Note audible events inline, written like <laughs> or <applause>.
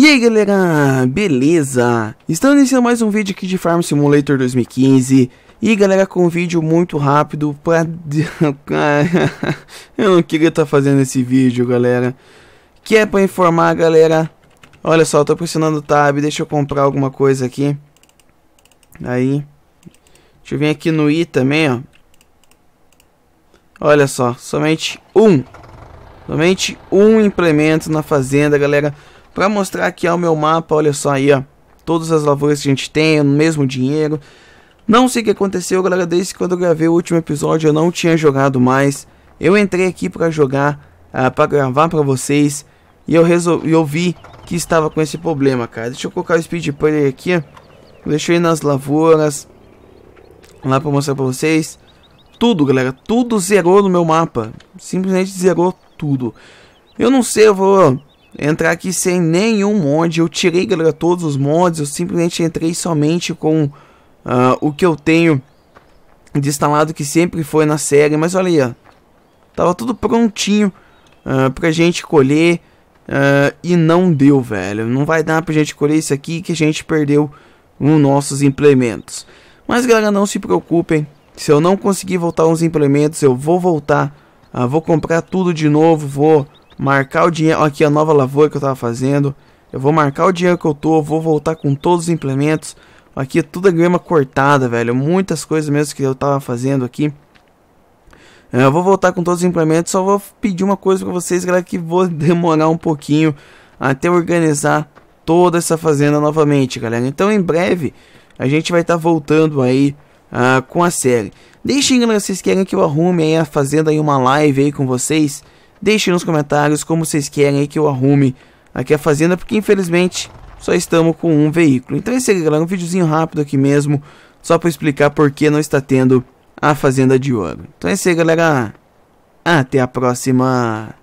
E aí galera, beleza? Estamos iniciando mais um vídeo aqui de Farm Simulator 2015 E galera, com um vídeo muito rápido pra... <laughs> eu não queria estar tá fazendo esse vídeo galera Que é pra informar galera Olha só, eu tô pressionando o tab, deixa eu comprar alguma coisa aqui Aí Deixa eu vir aqui no i também, ó Olha só, somente um Somente um implemento na fazenda galera para mostrar aqui ao meu mapa, olha só aí, ó, todas as lavouras que a gente tem, o mesmo dinheiro. Não sei o que aconteceu, galera, desde quando eu gravei o último episódio eu não tinha jogado mais. Eu entrei aqui para jogar, uh, ah, para gravar para vocês, e eu, resolvi, eu vi que estava com esse problema, cara. Deixa eu colocar o speed player aqui, ó. Eu deixei nas lavouras, lá para mostrar para vocês. Tudo, galera, tudo zerou no meu mapa, simplesmente zerou tudo. Eu não sei, eu vou entrar aqui sem nenhum mod. Eu tirei, galera, todos os mods. Eu simplesmente entrei somente com uh, o que eu tenho de instalado, que sempre foi na série. Mas olha aí, ó. Tava tudo prontinho uh, pra gente colher. Uh, e não deu, velho. Não vai dar pra gente colher isso aqui que a gente perdeu os nossos implementos. Mas, galera, não se preocupem. Se eu não conseguir voltar uns implementos, eu vou voltar. Uh, vou comprar tudo de novo, vou marcar o dinheiro, aqui a nova lavoura que eu tava fazendo, eu vou marcar o dinheiro que eu tô, vou voltar com todos os implementos, aqui é toda a grama cortada, velho, muitas coisas mesmo que eu tava fazendo aqui. É, eu vou voltar com todos os implementos, só vou pedir uma coisa pra vocês, galera, que vou <laughs> demorar um pouquinho até organizar toda essa fazenda novamente, galera. Então, em breve, a gente vai estar tá voltando aí uh, com a série. Deixem, galera, vocês querem que eu arrume aí a fazenda e uma live aí com vocês. Deixem nos comentários como vocês querem que eu arrume aqui a fazenda, porque infelizmente só estamos com um veículo. Então isso aí, galera, um videozinho rápido aqui mesmo, só para explicar por que não está tendo a fazenda de ouro. Então é isso aí, galera. Até a próxima.